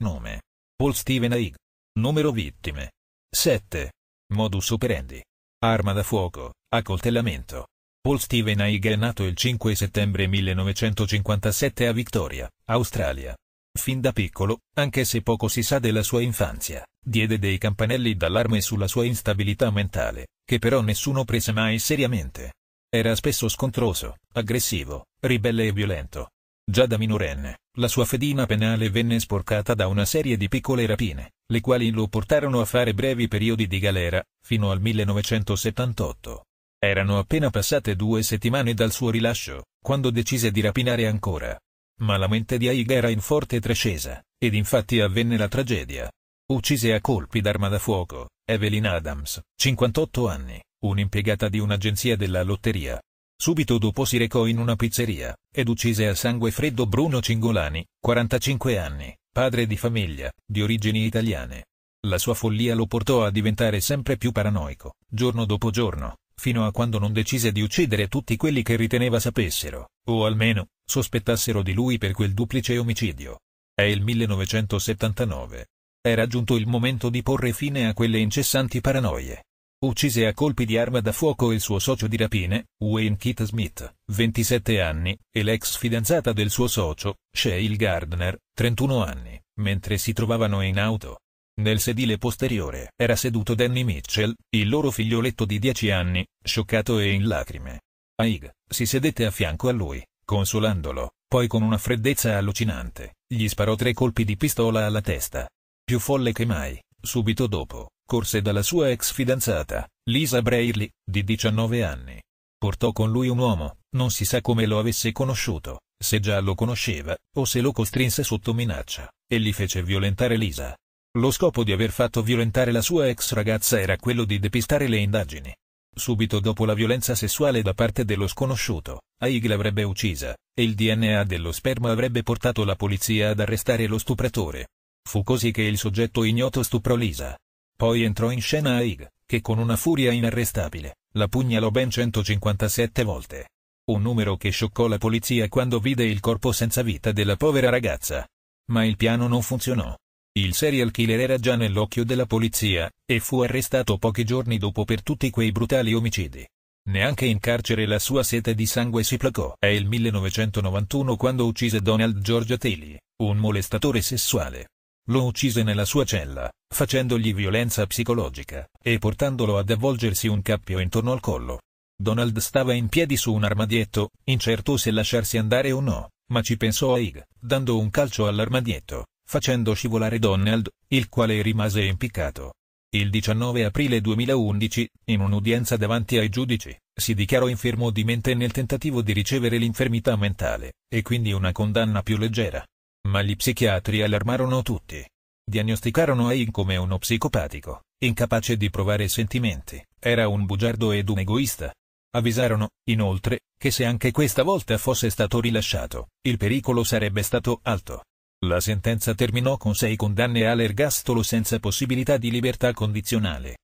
Nome. Paul Steven Haig. Numero vittime. 7. Modus operandi. Arma da fuoco. Accoltellamento. Paul Steven Haig è nato il 5 settembre 1957 a Victoria, Australia. Fin da piccolo, anche se poco si sa della sua infanzia, diede dei campanelli d'allarme sulla sua instabilità mentale, che però nessuno prese mai seriamente. Era spesso scontroso, aggressivo, ribelle e violento. Già da minorenne, la sua fedina penale venne sporcata da una serie di piccole rapine, le quali lo portarono a fare brevi periodi di galera, fino al 1978. Erano appena passate due settimane dal suo rilascio, quando decise di rapinare ancora. Ma la mente di Aiga era in forte trecesa, ed infatti avvenne la tragedia. Uccise a colpi d'arma da fuoco, Evelyn Adams, 58 anni, un'impiegata di un'agenzia della lotteria, Subito dopo si recò in una pizzeria, ed uccise a sangue freddo Bruno Cingolani, 45 anni, padre di famiglia, di origini italiane. La sua follia lo portò a diventare sempre più paranoico, giorno dopo giorno, fino a quando non decise di uccidere tutti quelli che riteneva sapessero, o almeno, sospettassero di lui per quel duplice omicidio. È il 1979. Era giunto il momento di porre fine a quelle incessanti paranoie uccise a colpi di arma da fuoco il suo socio di rapine, Wayne Keith Smith, 27 anni, e l'ex fidanzata del suo socio, Sheil Gardner, 31 anni, mentre si trovavano in auto. Nel sedile posteriore era seduto Danny Mitchell, il loro figlioletto di 10 anni, scioccato e in lacrime. Aig si sedette a fianco a lui, consolandolo, poi con una freddezza allucinante, gli sparò tre colpi di pistola alla testa. Più folle che mai, subito dopo, corse dalla sua ex fidanzata, Lisa Breirley, di 19 anni. Portò con lui un uomo, non si sa come lo avesse conosciuto, se già lo conosceva, o se lo costrinse sotto minaccia, e gli fece violentare Lisa. Lo scopo di aver fatto violentare la sua ex ragazza era quello di depistare le indagini. Subito dopo la violenza sessuale da parte dello sconosciuto, Aig l'avrebbe uccisa, e il DNA dello sperma avrebbe portato la polizia ad arrestare lo stupratore. Fu così che il soggetto ignoto stuprò Lisa, poi entrò in scena Aig, che con una furia inarrestabile, la pugnalò ben 157 volte. Un numero che scioccò la polizia quando vide il corpo senza vita della povera ragazza. Ma il piano non funzionò. Il serial killer era già nell'occhio della polizia, e fu arrestato pochi giorni dopo per tutti quei brutali omicidi. Neanche in carcere la sua sete di sangue si placò. È il 1991 quando uccise Donald Georgia Tilly, un molestatore sessuale. Lo uccise nella sua cella, facendogli violenza psicologica e portandolo ad avvolgersi un cappio intorno al collo. Donald stava in piedi su un armadietto, incerto se lasciarsi andare o no, ma ci pensò a Ig, dando un calcio all'armadietto, facendo scivolare Donald, il quale rimase impiccato. Il 19 aprile 2011, in un'udienza davanti ai giudici, si dichiarò infermo di mente nel tentativo di ricevere l'infermità mentale, e quindi una condanna più leggera. Ma gli psichiatri allarmarono tutti, diagnosticarono Ayn come uno psicopatico, incapace di provare sentimenti, era un bugiardo ed un egoista. Avvisarono, inoltre, che se anche questa volta fosse stato rilasciato, il pericolo sarebbe stato alto. La sentenza terminò con sei condanne all'ergastolo senza possibilità di libertà condizionale.